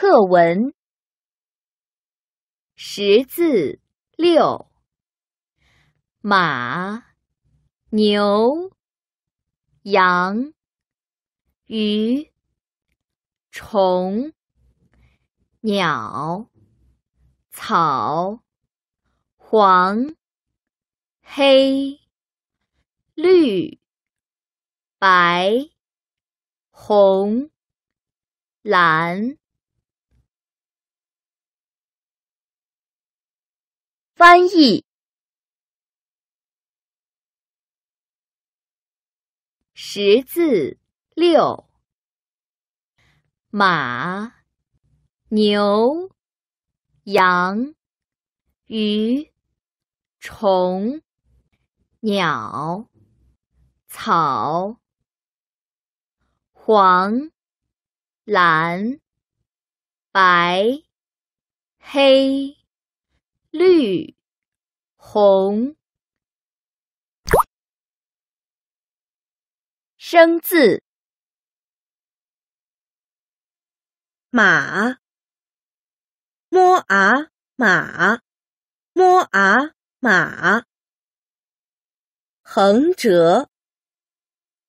课文识字六：马、牛、羊、鱼、虫、鸟、草、黄、黑、绿、白、红、蓝。翻译。识字六：马、牛、羊、鱼、虫、鸟、草、黄、蓝、白、黑。绿、红，生字。马，m a 马，m a 马，横折、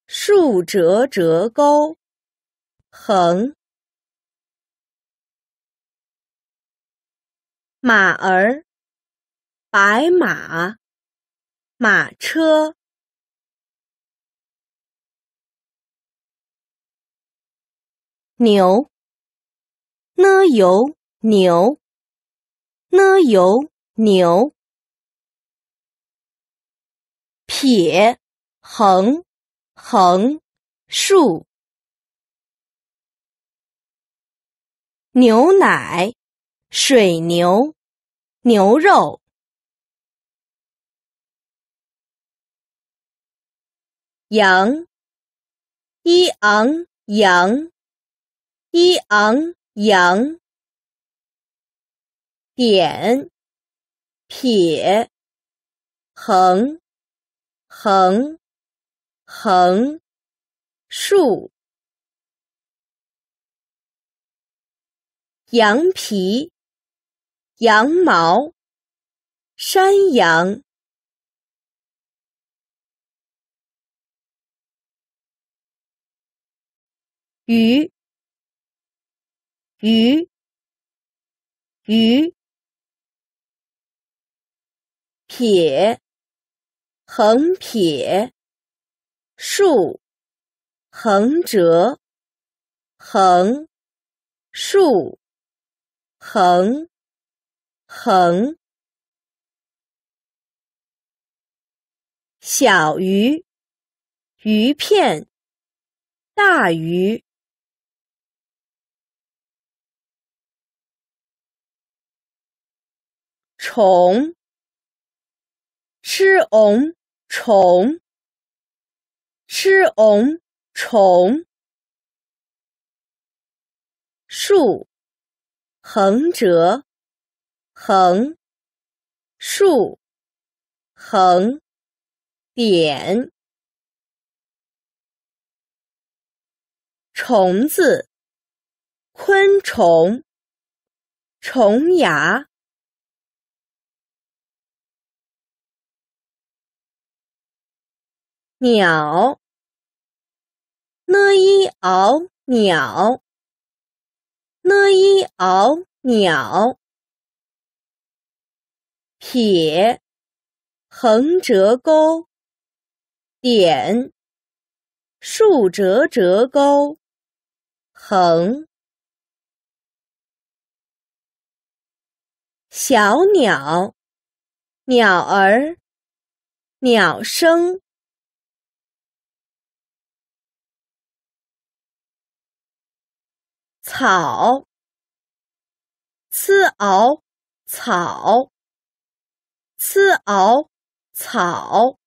竖折折钩、横，马儿。白马，马车，牛，n u 牛，n u 牛，撇，横，横，竖，牛奶，水牛，牛肉。羊，y ang 羊，y ang 羊。点、撇、横、横、横、竖。羊皮、羊毛、山羊。鱼，鱼，鱼。撇，横撇，竖，横折，横，竖，横，横。小鱼，鱼片，大鱼。虫吃 h 虫 h 虫。竖，横折，横，竖，横，点。虫子，昆虫，虫牙。鸟，n i ao 鸟，n i ao 鸟。撇，横折钩，点，竖折折钩，横。小鸟，鸟儿，鸟声。草，c a o，草，c a o，草。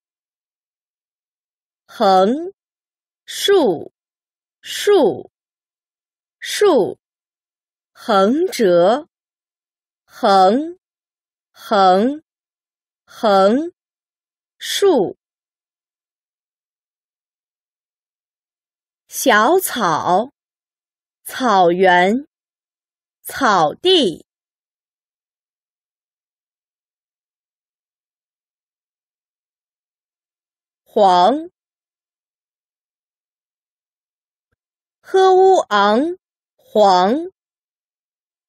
横，竖，竖，竖，横折，横，横，横，竖。小草。草原，草地，黄，h u ang 黄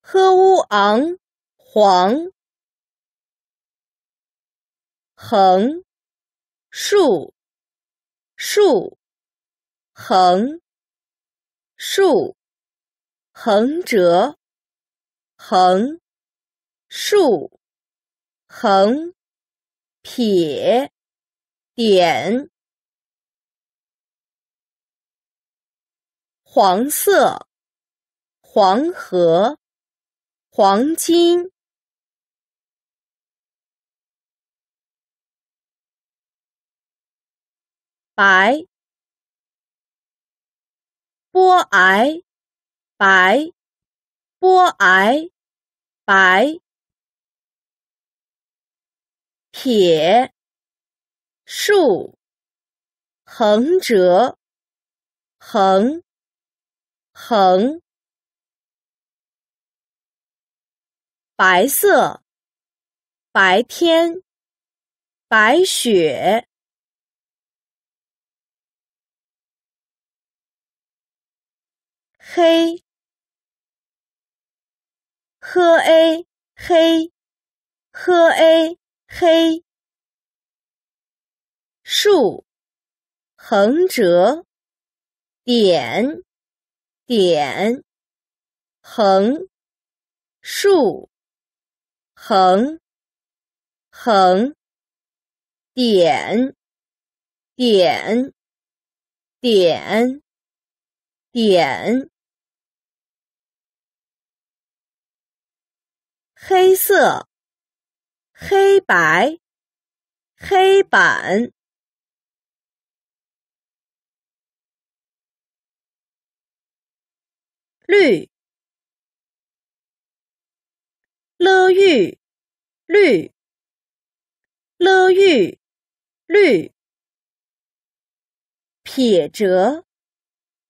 ，h u a 黄，横，竖，竖，横，竖。横折，横，竖，横，撇，点。黄色，黄河，黄金，白。波 i 白波 i，白，撇，竖，横折，横，横，白色，白天，白雪，黑。h a 黑，h a 黑。竖，横折，点，点，横，竖，横，横，点，点，点，点。黑色，黑白，黑板，绿，lǜ，绿，lǜ，绿，撇折，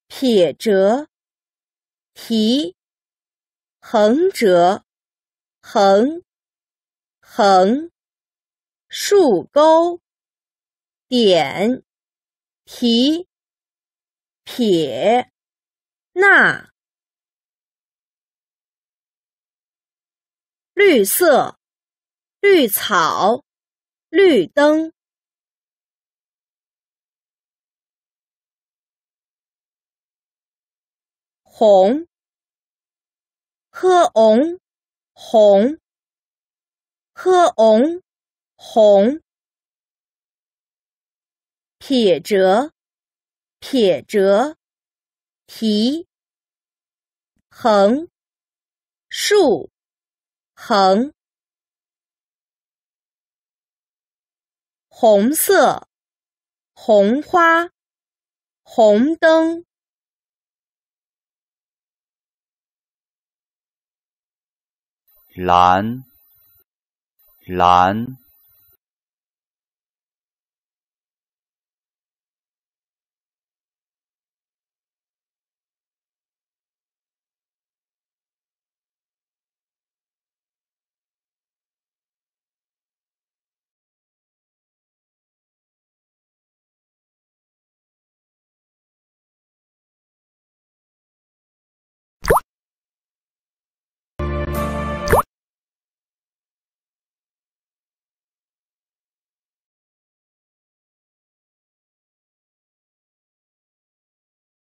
撇折，提，横折。横，横，竖钩，点，提，撇，捺。绿色，绿草，绿灯。红。hong 红 h o n g 红，撇折，撇折，提，横，竖，横，红色，红花，红灯。蓝，蓝。